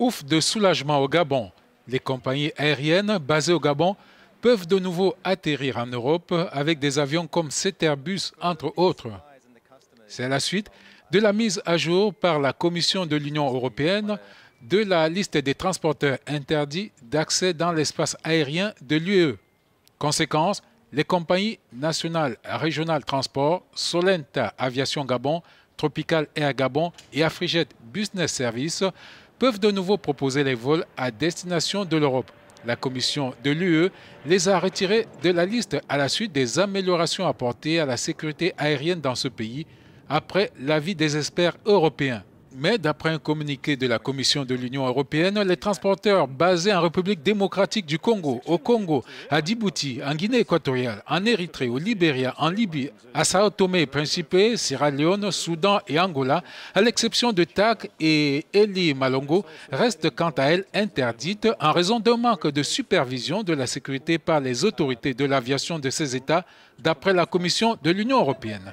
Ouf de soulagement au Gabon. Les compagnies aériennes basées au Gabon peuvent de nouveau atterrir en Europe avec des avions comme cet Airbus, entre autres. C'est la suite de la mise à jour par la Commission de l'Union européenne de la liste des transporteurs interdits d'accès dans l'espace aérien de l'UE. E. Conséquence, les compagnies nationales régionales transport, Solenta Aviation Gabon, Tropical Air Gabon et Afrijet Business Service peuvent de nouveau proposer les vols à destination de l'Europe. La Commission de l'UE les a retirés de la liste à la suite des améliorations apportées à la sécurité aérienne dans ce pays après l'avis des experts européens. Mais d'après un communiqué de la Commission de l'Union européenne, les transporteurs basés en République démocratique du Congo, au Congo, à Djibouti, en Guinée équatoriale, en Érythrée, au Libéria, en Libye, à Sao Tomé et Principe, Sierra Leone, Soudan et Angola, à l'exception de TAC et Eli Malongo, restent quant à elles interdites en raison d'un manque de supervision de la sécurité par les autorités de l'aviation de ces États, d'après la Commission de l'Union européenne.